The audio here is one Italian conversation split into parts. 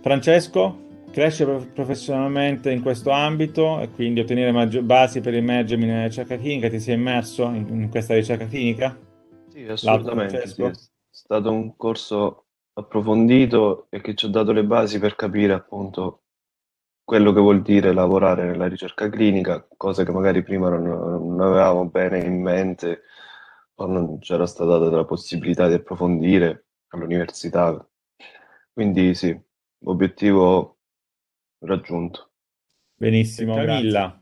Francesco cresce professionalmente in questo ambito e quindi ottenere maggior- basi per immergermi nella ricerca clinica, ti sei immerso in, in questa ricerca clinica? Sì, assolutamente. Sì. È stato un corso approfondito e che ci ha dato le basi per capire appunto quello che vuol dire lavorare nella ricerca clinica, cosa che magari prima non, non avevamo bene in mente o non c'era stata data la possibilità di approfondire all'università. Quindi sì, obiettivo raggiunto. Benissimo, Camilla.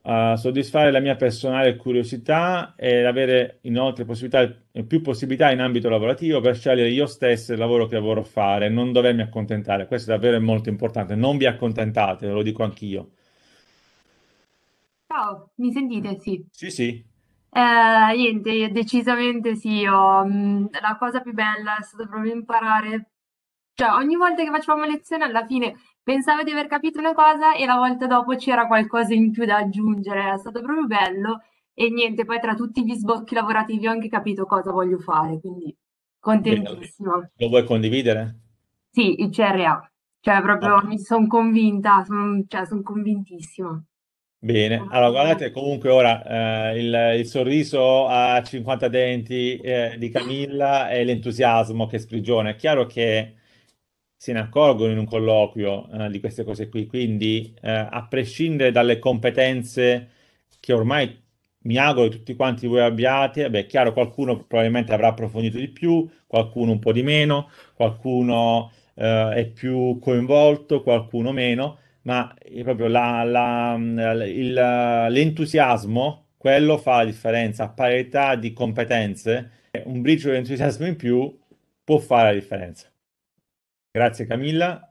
Uh, soddisfare la mia personale curiosità e avere inoltre possibilità, eh, più possibilità in ambito lavorativo per scegliere io stesso il lavoro che vorrò fare, non dovermi accontentare. Questo è davvero molto importante. Non vi accontentate, ve lo dico anch'io. Ciao, mi sentite? Sì. Sì, sì. Eh, niente, decisamente sì. Oh, la cosa più bella è stata proprio imparare cioè, ogni volta che facevamo lezione, alla fine pensavo di aver capito una cosa e la volta dopo c'era qualcosa in più da aggiungere. È stato proprio bello. E niente, poi tra tutti gli sbocchi lavorativi ho anche capito cosa voglio fare, quindi contentissima. Lo vuoi condividere? Sì, il CRA. Cioè, proprio ah. mi sono convinta, sono cioè, son convintissima. Bene, ah. allora guardate comunque ora eh, il, il, sorriso a 50 denti eh, di Camilla e l'entusiasmo che sprigiona. È chiaro che se ne accorgono in un colloquio eh, di queste cose qui. Quindi, eh, a prescindere dalle competenze che ormai mi auguro che tutti quanti voi abbiate, beh, è chiaro, qualcuno probabilmente avrà approfondito di più, qualcuno un po' di meno, qualcuno eh, è più coinvolto, qualcuno meno, ma proprio la, la, il, l'entusiasmo, quello fa la differenza, a parità di competenze, un briciolo di entusiasmo in più può fare la differenza. Grazie Camilla